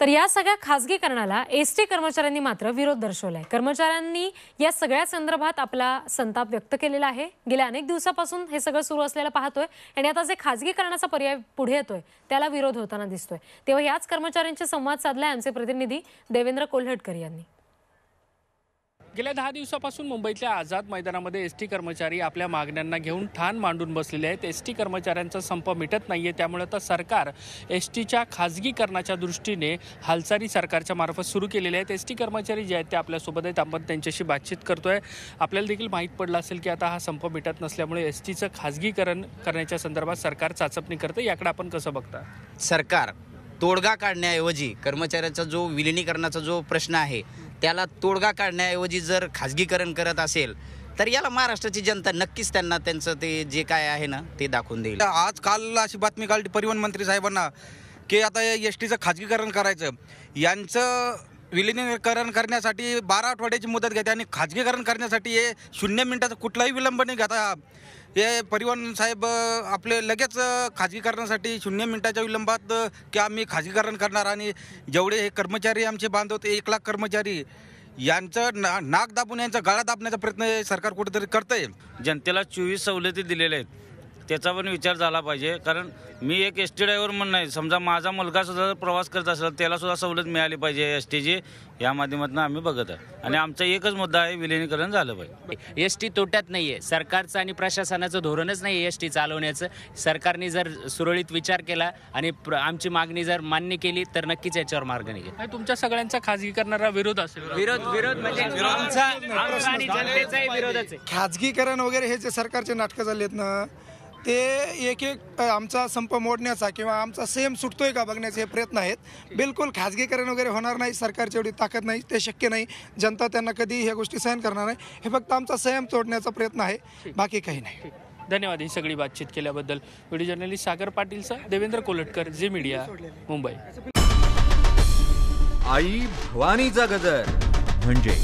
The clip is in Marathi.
तर या सगळ्या खाजगीकरणाला एस टी कर्मचाऱ्यांनी मात्र विरोध दर्शवलाय कर्मचाऱ्यांनी या सगळ्या संदर्भात आपला संताप व्यक्त केलेला आहे गेल्या अनेक दिवसापासून हे सगळं सुरू असलेलं पाहतोय आणि आता जे खाजगीकरणाचा पर्याय पुढे येतोय त्याला विरोध होताना दिसतोय तेव्हा याच कर्मचाऱ्यांशी संवाद साधलाय आमचे प्रतिनिधी देवेंद्र कोल्हटकर यांनी गेल्या दहा दिवसापासून मुंबईतल्या आझाद मैदानामध्ये एस टी कर्मचारी आपल्या मागण्यांना घेऊन ठाण मांडून बसलेले आहेत एस टी कर्मचाऱ्यांचा संप मिटत नाहीये त्यामुळे आता सरकार एस टीच्या खाजगीकरणाच्या दृष्टीने हालचाली सरकारच्या मार्फत सुरू केलेल्या आहेत एस टी कर्मचारी जे आहेत ते आपल्यासोबत आहेत आपण त्यांच्याशी बातचीत करतोय आपल्याला देखील माहीत पडलं असेल की आता हा संप मिटत नसल्यामुळे एस टीचं खाजगीकरण करण्याच्या संदर्भात सरकार चाचपणी करतं याकडे आपण कसं बघता सरकार तोडगा काढण्याऐवजी कर्मचाऱ्याचा जो विलिनीकरणाचा जो प्रश्न आहे त्याला तोडगा काढण्याऐवजी जर खाजगीकरण करत असेल तर याला महाराष्ट्राची जनता नक्कीच त्यांना त्यांचं ते जे काय आहे ना ते दाखवून देईल आज काल अशी बातमी काढली परिवहन मंत्री साहेबांना की आता एस टीचं खाजगीकरण करायचं यांचं विलिनीकरण करण्यासाठी बारा आठवड्याची मुदत घेते आणि खाजगीकरण करण्यासाठी हे शून्य मिनिटाचा कुठलाही विलंब नाही घेता हे परिवहन साहेब आपले लगेच खाजगीकरणासाठी शून्य मिनिटाच्या विलंबात की आम्ही खाजगीकरण करणार आणि जेवढे हे कर्मचारी आमचे बांधवते एक लाख कर्मचारी यांचं ना नाक दाबून यांचा गळा दाबण्याचा प्रयत्न सरकार कुठेतरी करतंय जनतेला चोवीस सवलती दिलेल्या आहेत त्याचा पण विचार झाला पाहिजे कारण मी एक एस टी ड्रायव्हर म्हणून नाही समजा माझा मुलगा सुद्धा प्रवास करत असेल सुद्धा सवलत मिळाली पाहिजे एस टीची या माध्यमातून आम्ही बघत आहे आणि आमचा एकच मुद्दा आहे विलिनीकरण झालं पाहिजे एस टी तोट्यात नाही आहे सरकारचं आणि प्रशासनाचं धोरणच नाही एस टी चालवण्याचं सरकारने जर सुरळीत विचार केला आणि आमची मागणी जर मान्य केली तर नक्कीच याच्यावर मार्ग निघेल तुमच्या सगळ्यांचा खाजगी विरोध असेल विरोध विरोध म्हणजे खाजगीकरण वगैरे हे जे सरकारचे नाटकं झालेत ना ते एक एक आमचा संप मोडण्याचा किंवा आमचा सेम सुटतोय का बघण्याचे हे प्रयत्न आहेत बिलकुल खाजगीकरण वगैरे होणार नाही सरकारची एवढी ताकद नाही ते शक्य नाही जनता त्यांना कधी ह्या गोष्टी सहन करणार नाही हे फक्त आमचा संयम तोडण्याचा प्रयत्न आहे बाकी काही नाही धन्यवाद ही सगळी बातचीत केल्याबद्दल video journalist Sagar Patil sir Devendra Kolatkar ji media Mumbai आई भवानीचा गजर म्हणजे